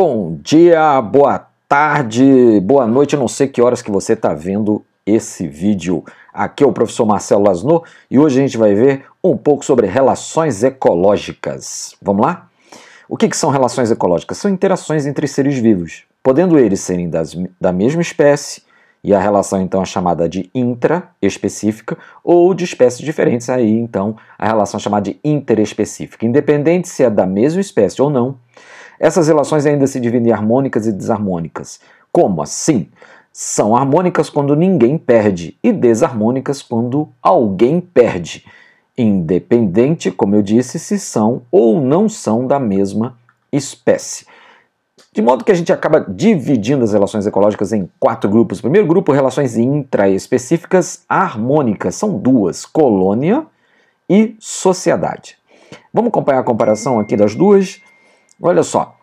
Bom dia, boa tarde, boa noite, não sei que horas que você está vendo esse vídeo. Aqui é o professor Marcelo Lasnu e hoje a gente vai ver um pouco sobre relações ecológicas. Vamos lá? O que, que são relações ecológicas? São interações entre seres vivos, podendo eles serem das, da mesma espécie, e a relação então é chamada de intra-específica ou de espécies diferentes, aí então a relação é chamada de interespecífica. Independente se é da mesma espécie ou não, essas relações ainda se dividem em harmônicas e desarmônicas. Como assim? São harmônicas quando ninguém perde e desarmônicas quando alguém perde, independente, como eu disse, se são ou não são da mesma espécie. De modo que a gente acaba dividindo as relações ecológicas em quatro grupos. Primeiro grupo, relações intraespecíficas harmônicas, são duas: colônia e sociedade. Vamos acompanhar a comparação aqui das duas. Olha só.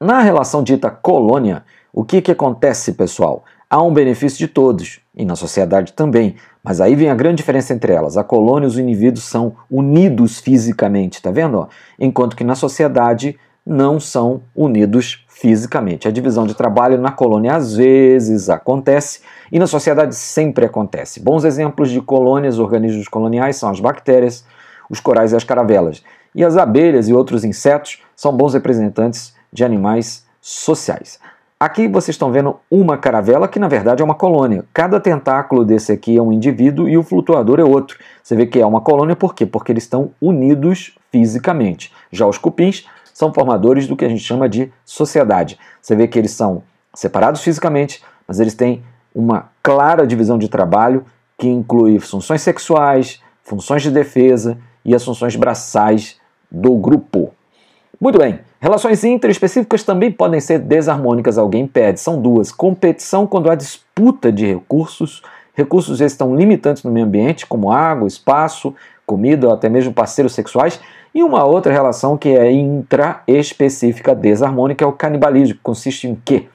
Na relação dita colônia, o que, que acontece, pessoal? Há um benefício de todos, e na sociedade também, mas aí vem a grande diferença entre elas. A colônia e os indivíduos são unidos fisicamente, tá vendo? Enquanto que na sociedade não são unidos fisicamente. A divisão de trabalho na colônia às vezes acontece e na sociedade sempre acontece. Bons exemplos de colônias, organismos coloniais, são as bactérias, os corais e as caravelas e as abelhas e outros insetos são bons representantes de animais sociais. Aqui vocês estão vendo uma caravela que na verdade é uma colônia. Cada tentáculo desse aqui é um indivíduo e o flutuador é outro. Você vê que é uma colônia por quê? Porque eles estão unidos fisicamente. Já os cupins são formadores do que a gente chama de sociedade. Você vê que eles são separados fisicamente, mas eles têm uma clara divisão de trabalho que inclui funções sexuais, funções de defesa, e assunções braçais do grupo. Muito bem. Relações interespecíficas também podem ser desarmônicas, alguém pede. São duas. Competição quando há disputa de recursos. Recursos esses estão limitantes no meio ambiente, como água, espaço, comida, ou até mesmo parceiros sexuais. E uma outra relação que é intraespecífica desarmônica é o canibalismo, que consiste em quê?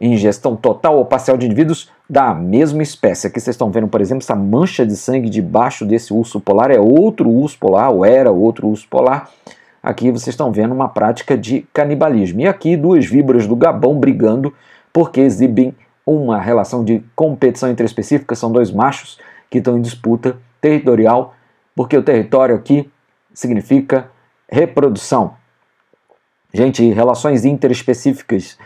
Ingestão total ou parcial de indivíduos da mesma espécie. Aqui vocês estão vendo, por exemplo, essa mancha de sangue debaixo desse urso polar é outro urso polar, ou era outro urso polar. Aqui vocês estão vendo uma prática de canibalismo. E aqui duas víboras do Gabão brigando porque exibem uma relação de competição interespecífica. São dois machos que estão em disputa territorial, porque o território aqui significa reprodução. Gente, relações interespecíficas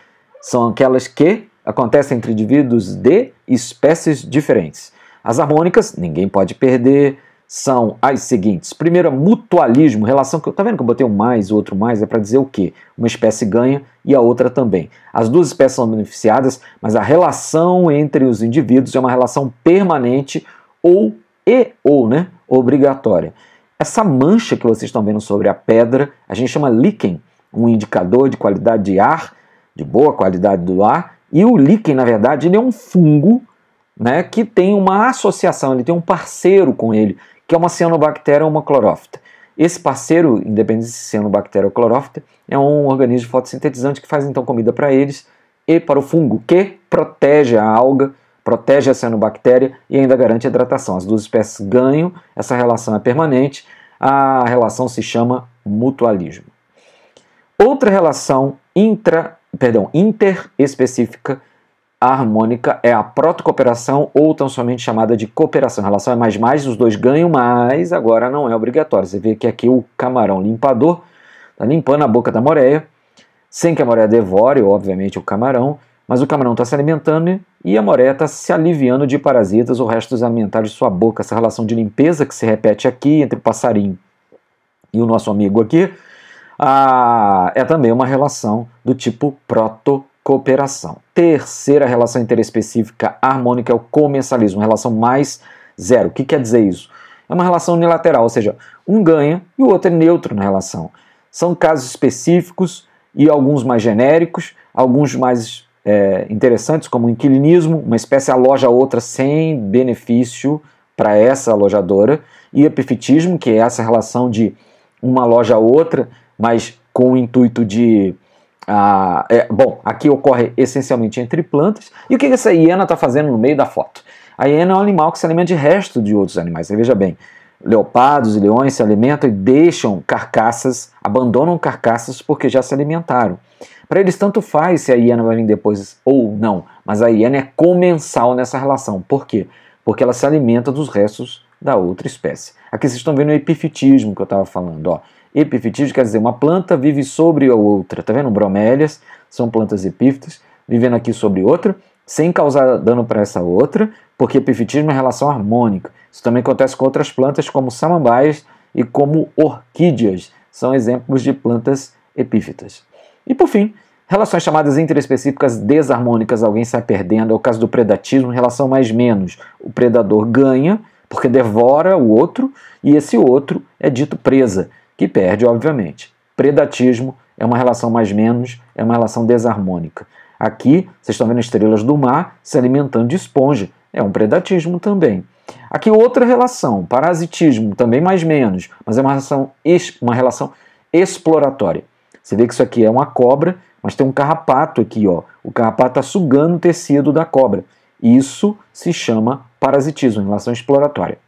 são aquelas que acontece entre indivíduos de espécies diferentes. As harmônicas, ninguém pode perder, são as seguintes. Primeiro, é mutualismo, relação que eu tá vendo que eu botei um mais, o outro mais é para dizer o quê? Uma espécie ganha e a outra também. As duas espécies são beneficiadas, mas a relação entre os indivíduos é uma relação permanente ou e ou, né, obrigatória. Essa mancha que vocês estão vendo sobre a pedra, a gente chama líquen, um indicador de qualidade de ar, de boa qualidade do ar, e o líquen, na verdade, ele é um fungo né, que tem uma associação, ele tem um parceiro com ele, que é uma cianobactéria ou uma clorófita. Esse parceiro, independente se cianobactéria ou clorófita, é um organismo fotossintetizante que faz então comida para eles e para o fungo, que protege a alga, protege a cianobactéria e ainda garante a hidratação. As duas espécies ganham, essa relação é permanente, a relação se chama mutualismo. Outra relação intra perdão, interespecífica harmônica é a protocooperação ou tão somente chamada de cooperação. A relação é mais mais, os dois ganham, mais agora não é obrigatório. Você vê que aqui o camarão limpador está limpando a boca da moreia, sem que a moreia devore, obviamente, o camarão, mas o camarão está se alimentando e a moreia está se aliviando de parasitas ou restos alimentares de sua boca. Essa relação de limpeza que se repete aqui entre o passarinho e o nosso amigo aqui ah, é também uma relação do tipo proto-cooperação. Terceira relação interespecífica harmônica é o comensalismo, relação mais zero. O que quer dizer isso? É uma relação unilateral, ou seja, um ganha e o outro é neutro na relação. São casos específicos e alguns mais genéricos, alguns mais é, interessantes, como o inquilinismo, uma espécie aloja a outra sem benefício para essa alojadora, e epifitismo, que é essa relação de uma loja a outra mas com o intuito de. Ah, é, bom, aqui ocorre essencialmente entre plantas. E o que essa hiena está fazendo no meio da foto? A hiena é um animal que se alimenta de resto de outros animais. Você veja bem, leopardos e leões se alimentam e deixam carcaças, abandonam carcaças porque já se alimentaram. Para eles, tanto faz se a hiena vai vir depois ou não, mas a hiena é comensal nessa relação. Por quê? Porque ela se alimenta dos restos da outra espécie. Aqui vocês estão vendo o epifitismo que eu estava falando. Ó. Epifitídeos quer dizer, uma planta vive sobre a outra. Tá vendo? Bromélias são plantas epífitas, vivendo aqui sobre outra, sem causar dano para essa outra, porque epifitismo é relação harmônica. Isso também acontece com outras plantas, como samambaias e como orquídeas. São exemplos de plantas epífitas. E por fim, relações chamadas interespecíficas desarmônicas, alguém sai perdendo. É o caso do predatismo, relação mais menos. O predador ganha porque devora o outro e esse outro é dito presa que perde, obviamente. Predatismo é uma relação mais menos, é uma relação desarmônica. Aqui, vocês estão vendo estrelas do mar se alimentando de esponja. É um predatismo também. Aqui outra relação, parasitismo, também mais menos, mas é uma relação, uma relação exploratória. Você vê que isso aqui é uma cobra, mas tem um carrapato aqui, ó. O carrapato está sugando o tecido da cobra. Isso se chama parasitismo, relação exploratória.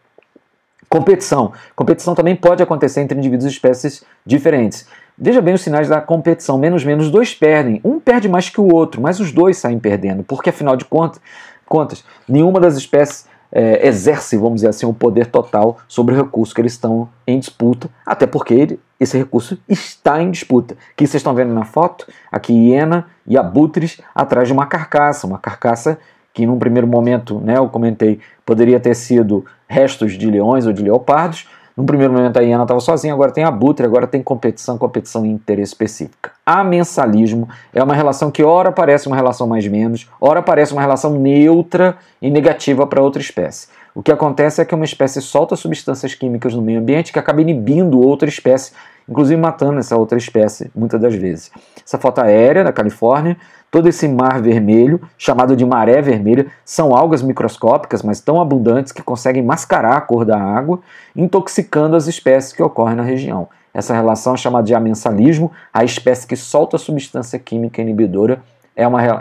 Competição. Competição também pode acontecer entre indivíduos e espécies diferentes. Veja bem os sinais da competição. Menos menos, dois perdem. Um perde mais que o outro, mas os dois saem perdendo, porque afinal de contas, contas nenhuma das espécies é, exerce, vamos dizer assim, o um poder total sobre o recurso que eles estão em disputa, até porque ele, esse recurso está em disputa. Que vocês estão vendo na foto, aqui hiena e abutres atrás de uma carcaça, uma carcaça que num primeiro momento, né, eu comentei, poderia ter sido restos de leões ou de leopardos. Num primeiro momento a hiena estava sozinha, agora tem abutre, agora tem competição, competição interespecífica. mensalismo é uma relação que ora parece uma relação mais menos, ora parece uma relação neutra e negativa para outra espécie. O que acontece é que uma espécie solta substâncias químicas no meio ambiente que acaba inibindo outra espécie, inclusive matando essa outra espécie, muitas das vezes. Essa foto aérea da Califórnia Todo esse mar vermelho, chamado de maré vermelha, são algas microscópicas, mas tão abundantes que conseguem mascarar a cor da água, intoxicando as espécies que ocorrem na região. Essa relação é chamada de amensalismo, a espécie que solta a substância química inibidora é, uma, é,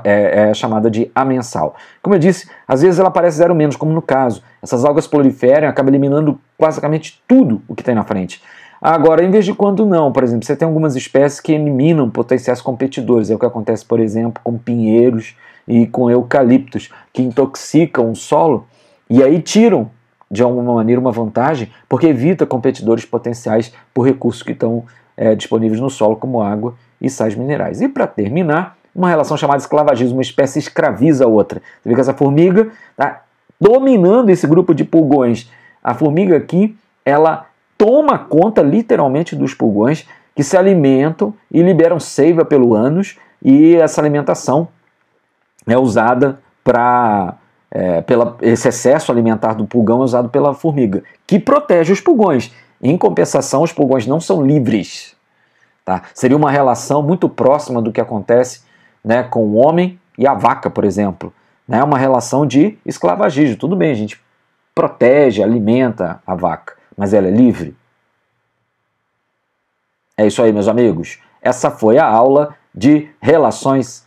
é, chamada de amensal. Como eu disse, às vezes ela aparece zero menos, como no caso. Essas algas proliferam, acabam eliminando basicamente tudo o que tem na frente. Agora, em vez de quando não, por exemplo, você tem algumas espécies que eliminam potenciais competidores. É o que acontece, por exemplo, com pinheiros e com eucaliptos, que intoxicam o solo e aí tiram, de alguma maneira, uma vantagem, porque evita competidores potenciais por recursos que estão é, disponíveis no solo, como água e sais minerais. E para terminar, uma relação chamada esclavagismo, uma espécie escraviza a outra. Você vê que essa formiga está dominando esse grupo de pulgões. A formiga aqui, ela toma conta literalmente dos pulgões que se alimentam e liberam seiva pelo ânus e essa alimentação é usada para é, pela, esse excesso alimentar do pulgão é usado pela formiga, que protege os pulgões. Em compensação, os pulgões não são livres. Tá? Seria uma relação muito próxima do que acontece né, com o homem e a vaca, por exemplo. Né? É né? uma relação de esclavagismo. Tudo bem, a gente protege, alimenta a vaca mas ela é livre. É isso aí, meus amigos. Essa foi a aula de relações